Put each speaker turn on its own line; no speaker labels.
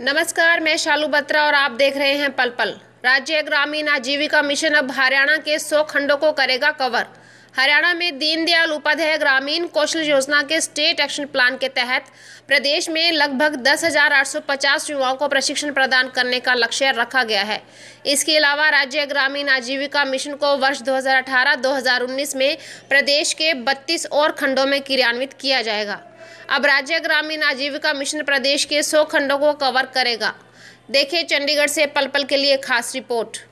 नमस्कार मैं शालू बत्रा और आप देख रहे हैं पल पल राज्य ग्रामीण आजीविका मिशन अब हरियाणा के सौ खंडों को करेगा कवर हरियाणा में दीनदयाल उपाध्याय ग्रामीण कौशल योजना के स्टेट एक्शन प्लान के तहत प्रदेश में लगभग 10,850 युवाओं को प्रशिक्षण प्रदान करने का लक्ष्य रखा गया है इसके अलावा राज्य ग्रामीण आजीविका मिशन को वर्ष 2018-2019 में प्रदेश के 32 और खंडों में क्रियान्वित किया जाएगा अब राज्य ग्रामीण आजीविका मिशन प्रदेश के सौ खंडों को कवर करेगा देखिए चंडीगढ़ से पल पल के लिए खास रिपोर्ट